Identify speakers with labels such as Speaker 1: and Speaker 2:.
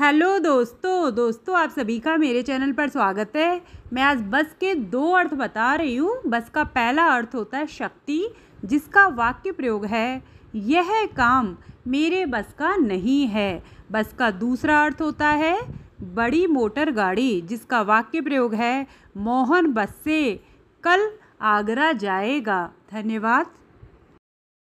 Speaker 1: hello दोस्तों दोस्तों आप सभी का मेरे चैनल पर स्वागत है मैं आज बस के दो अर्थ बता रही हूँ बस का पहला अर्थ होता है शक्ति जिसका वाक्य प्रयोग है यह काम मेरे बस का नहीं है बस का दूसरा अर्थ होता है बड़ी मोटर गाड़ी जिसका वाक्य प्रयोग है मोहन बस से कल आगरा जाएगा धन्यवाद